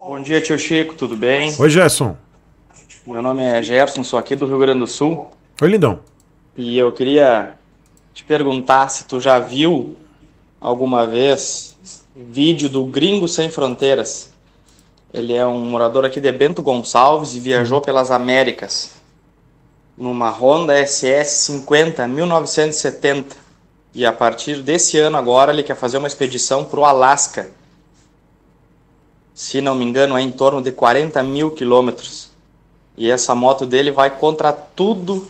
Bom dia, tio Chico, tudo bem? Oi, Gerson. Meu nome é Gerson, sou aqui do Rio Grande do Sul. Oi, lindão. E eu queria te perguntar se tu já viu alguma vez vídeo do Gringo Sem Fronteiras. Ele é um morador aqui de Bento Gonçalves e viajou pelas Américas numa Honda SS 50 1970. E a partir desse ano agora ele quer fazer uma expedição para o Alasca se não me engano, é em torno de 40 mil quilômetros. E essa moto dele vai contra tudo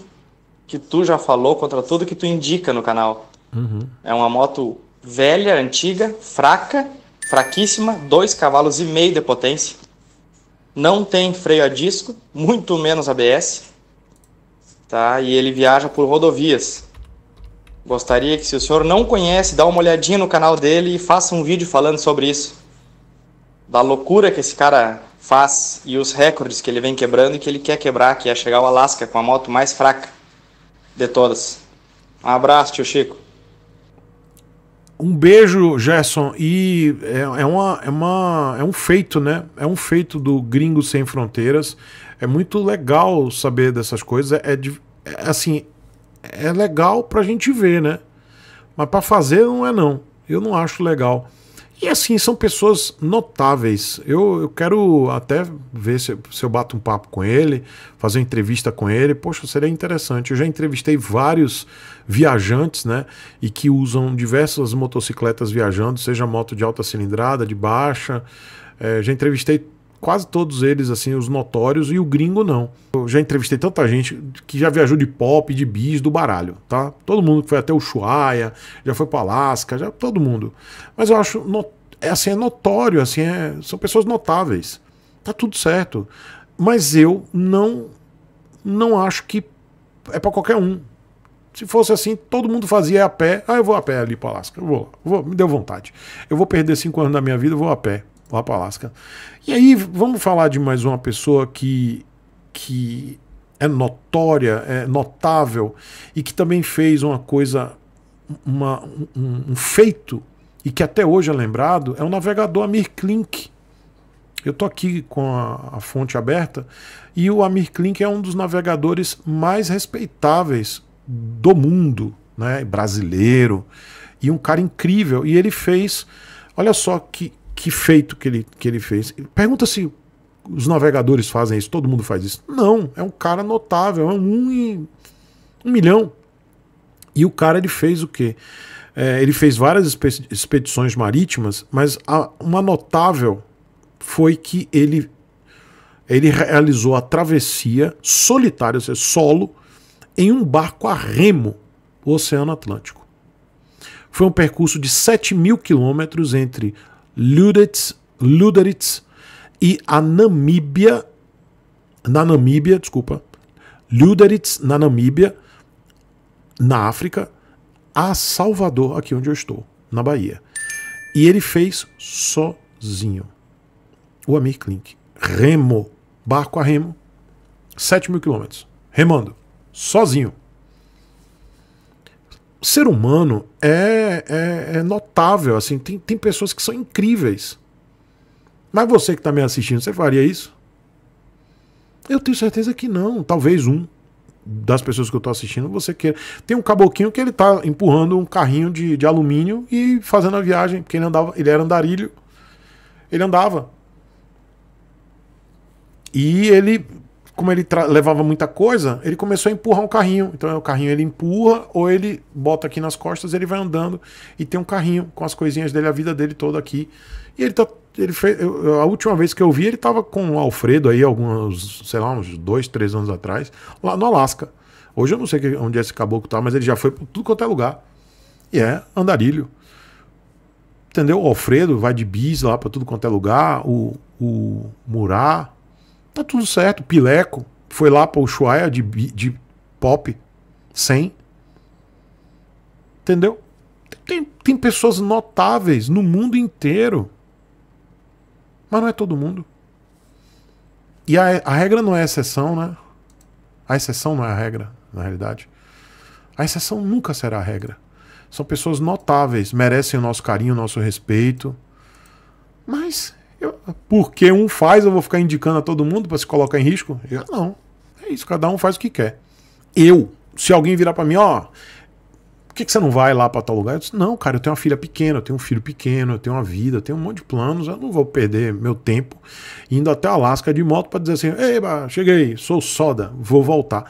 que tu já falou, contra tudo que tu indica no canal. Uhum. É uma moto velha, antiga, fraca, fraquíssima, dois cavalos e meio de potência. Não tem freio a disco, muito menos ABS. Tá? E ele viaja por rodovias. Gostaria que, se o senhor não conhece, dá uma olhadinha no canal dele e faça um vídeo falando sobre isso da loucura que esse cara faz e os recordes que ele vem quebrando e que ele quer quebrar, que é chegar ao Alasca com a moto mais fraca de todas. Um abraço, tio Chico. Um beijo, Gerson. E é, é, uma, é, uma, é um feito, né? É um feito do Gringo Sem Fronteiras. É muito legal saber dessas coisas. É, é assim, é legal pra gente ver, né? Mas pra fazer não é não. Eu não acho legal. E assim, são pessoas notáveis. Eu, eu quero até ver se, se, eu bato um papo com ele, fazer uma entrevista com ele. Poxa, seria interessante. Eu já entrevistei vários viajantes, né? E que usam diversas motocicletas viajando, seja moto de alta cilindrada, de baixa. É, já entrevistei quase todos eles, assim, os notórios, e o gringo não. Eu já entrevistei tanta gente que já viajou de pop, de bis, do baralho, tá? Todo mundo que foi até o Ushuaia, já foi para Alasca, já todo mundo. Mas eu acho, é, assim, é notório, assim, é... são pessoas notáveis. Tá tudo certo. Mas eu não, não acho que é para qualquer um. Se fosse assim, todo mundo fazia a pé. Ah, eu vou a pé ali para Alasca. Eu vou, vou, me deu vontade. Eu vou perder cinco anos da minha vida, eu vou a pé lá para Alasca. E aí vamos falar de mais uma pessoa que, que é notória, é notável e que também fez uma coisa, uma, um, um feito e que até hoje é lembrado, é o navegador Amir Klink. Eu estou aqui com a, a, fonte aberta e o Amir Klink é um dos navegadores mais respeitáveis do mundo, né? brasileiro, e um cara incrível. E ele fez, olha só que, que feito que ele, que ele fez. Pergunta se os navegadores fazem isso, todo mundo faz isso. Não, é um cara notável, é um em um milhão. E o cara ele fez o quê? É, ele fez várias expedições marítimas, mas a, uma notável foi que ele, ele realizou a travessia solitária, ou seja, solo, em um barco a remo, o Oceano Atlântico. Foi um percurso de 7 mil quilômetros entre Luderitz, Luderitz e a Namíbia, na Namíbia, desculpa, Luderitz na Namíbia, na África, a Salvador, aqui onde eu estou, na Bahia. E ele fez sozinho. O Amir Klink. Remo, barco a remo, 7 mil quilômetros, remando, sozinho ser humano é, é, é notável, assim, tem, tem pessoas que são incríveis. Mas você que está me assistindo, você faria isso? Eu tenho certeza que não. Talvez um das pessoas que eu estou assistindo você queira. Tem um caboquinho que ele está empurrando um carrinho de, de alumínio e fazendo a viagem, porque ele, andava, ele era andarilho. Ele andava. E ele como ele levava muita coisa, ele começou a empurrar um carrinho. Então é o carrinho ele empurra ou ele bota aqui nas costas, ele vai andando e tem um carrinho com as coisinhas dele, a vida dele toda aqui. E ele tá ele fez, eu, a última vez que eu vi, ele tava com o Alfredo aí, alguns, sei lá, uns dois, três anos atrás, lá no Alasca. Hoje eu não sei onde é esse caboclo tá, mas ele já foi por tudo quanto é lugar. E é andarilho. Entendeu? O Alfredo vai de bis lá para tudo quanto é lugar, o, o Murá, Tá tudo certo. Pileco foi lá para o Ushuaia de, de pop 100. Entendeu? Tem, tem pessoas notáveis no mundo inteiro. Mas não é todo mundo. E a, a regra não é exceção, né? A exceção não é a regra, na realidade. A exceção nunca será a regra. São pessoas notáveis, merecem o nosso carinho, o nosso respeito. Mas eu, porque um faz, eu vou ficar indicando a todo mundo para se colocar em risco? Eu não. É isso, cada um faz o que quer. Eu, se alguém virar para mim, ó, por que, que você não vai lá para tal lugar? Eu disse, não, cara, eu tenho uma filha pequena, eu tenho um filho pequeno, eu tenho uma vida, eu tenho um monte de planos, eu não vou perder meu tempo indo até Alasca de moto para dizer assim, eba, cheguei, sou soda, vou voltar.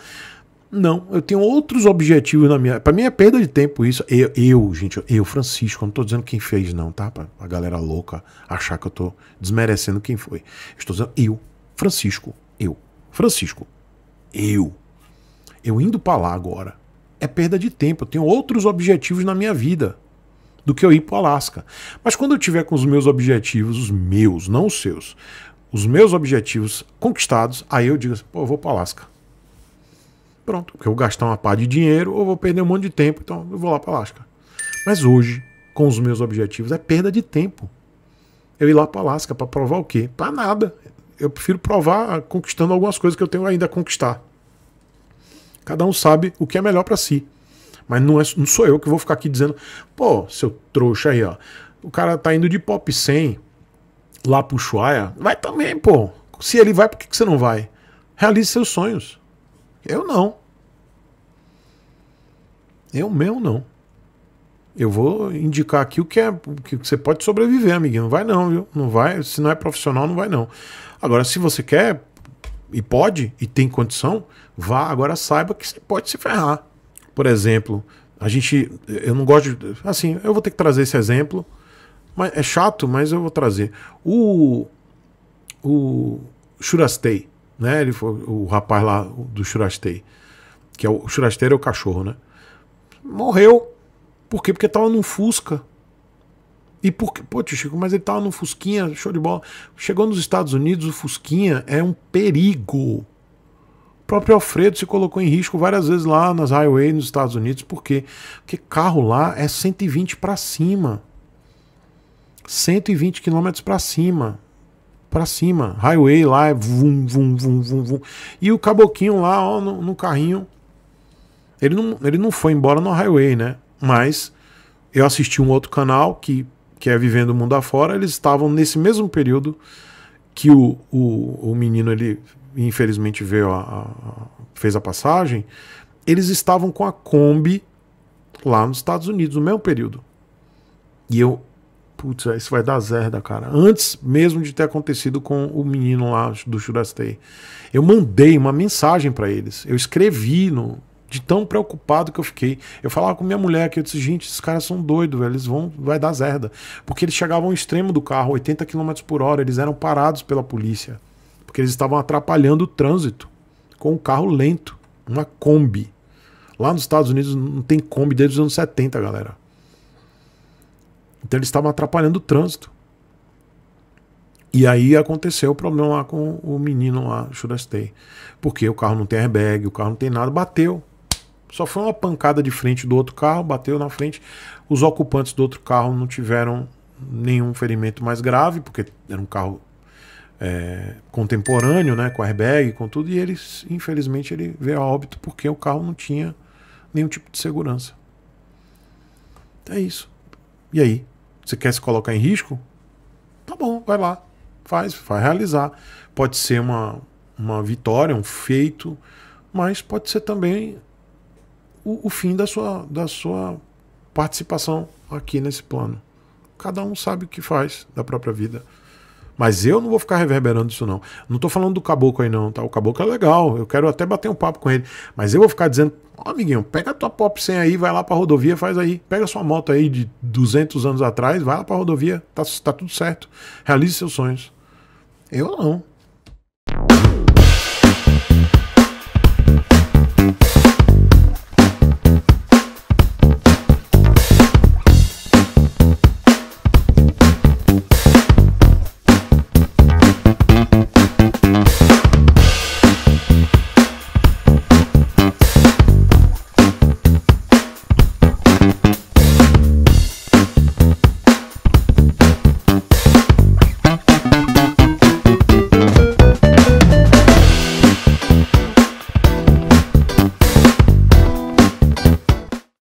Não, eu tenho outros objetivos na minha. Para mim é perda de tempo isso. Eu, eu gente, eu, Francisco, não estou dizendo quem fez, não, tá? Pra a galera louca achar que eu estou desmerecendo quem foi. Estou dizendo eu, Francisco, eu. Francisco, eu. Eu indo para lá agora é perda de tempo. Eu tenho outros objetivos na minha vida do que eu ir para Alasca. Mas quando eu tiver com os meus objetivos, os meus, não os seus, os meus objetivos conquistados, aí eu digo assim, pô, eu vou para Alasca. Pronto, porque eu vou gastar uma pá de dinheiro ou vou perder um monte de tempo, então eu vou lá para Alasca. Mas hoje, com os meus objetivos, é perda de tempo. Eu ir lá para Alasca para provar o quê? Para nada. Eu prefiro provar conquistando algumas coisas que eu tenho ainda a conquistar. Cada um sabe o que é melhor para si. Mas não, é, não sou eu que vou ficar aqui dizendo, pô, seu trouxa aí, ó. O cara tá indo de pop 100 lá pro Ushuaia. Vai também, pô. Se ele vai, por que, que você não vai? Realize seus sonhos. Eu não. Eu meu não. Eu vou indicar aqui o que é o que você pode sobreviver, amiguinho. Não vai não, viu? Não vai. Se não é profissional, não vai não. Agora, se você quer e pode e tem condição, vá. Agora saiba que você pode se ferrar. Por exemplo, a gente, eu não gosto de, assim. Eu vou ter que trazer esse exemplo, mas é chato, mas eu vou trazer o o Shurastei né? Ele foi, o rapaz lá do Churastei, que é o, Churasteiro é o cachorro, né? Morreu. Por quê? Porque tava num Fusca. E por quê? Pô, tio Chico, mas ele tava num Fusquinha, show de bola. Chegou nos Estados Unidos, o Fusquinha é um perigo. O próprio Alfredo se colocou em risco várias vezes lá nas highways nos Estados Unidos. Por quê? Porque carro lá é 120 para cima. 120 km para cima para cima. Highway lá, vum, vum, vum, vum, vum. E o caboquinho lá, ó, no, no, carrinho. Ele não, ele não foi embora no highway, né? Mas eu assisti um outro canal que, que é Vivendo o Mundo Afora. Eles estavam nesse mesmo período que o, o, o menino, ele infelizmente veio a, a, a, fez a passagem. Eles estavam com a Kombi lá nos Estados Unidos, no mesmo período. E eu putz, isso vai dar zerda, cara. Antes mesmo de ter acontecido com o menino lá do Shurastei. Eu mandei uma mensagem para eles. Eu escrevi no, de tão preocupado que eu fiquei. Eu falava com minha mulher que eu disse, gente, esses caras são doidos, eles vão, vai dar zerda. Porque eles chegavam ao extremo do carro, 80 km por hora, eles eram parados pela polícia. Porque eles estavam atrapalhando o trânsito com um carro lento, uma Kombi. Lá nos Estados Unidos não tem Kombi desde os anos 70, galera. Então eles estavam atrapalhando o trânsito. E aí aconteceu o problema lá com o menino lá, Shurastei. Porque o carro não tem airbag, o carro não tem nada, bateu. Só foi uma pancada de frente do outro carro, bateu na frente. Os ocupantes do outro carro não tiveram nenhum ferimento mais grave, porque era um carro é, contemporâneo, né, com airbag, com tudo, e eles, infelizmente, ele veio a óbito porque o carro não tinha nenhum tipo de segurança. É isso. E aí? Você quer se colocar em risco? Tá bom, vai lá. Faz, vai realizar. Pode ser uma, uma vitória, um feito, mas pode ser também o, o fim da sua, da sua participação aqui nesse plano. Cada um sabe o que faz da própria vida. Mas eu não vou ficar reverberando isso, não. Não tô falando do caboclo aí, não, tá? O caboclo é legal, eu quero até bater um papo com ele. Mas eu vou ficar dizendo, oh, amiguinho, pega a tua pop 100 aí, vai lá pra rodovia, faz aí. Pega sua moto aí de 200 anos atrás, vai lá pra rodovia, tá, tá tudo certo. Realize seus sonhos. Eu não.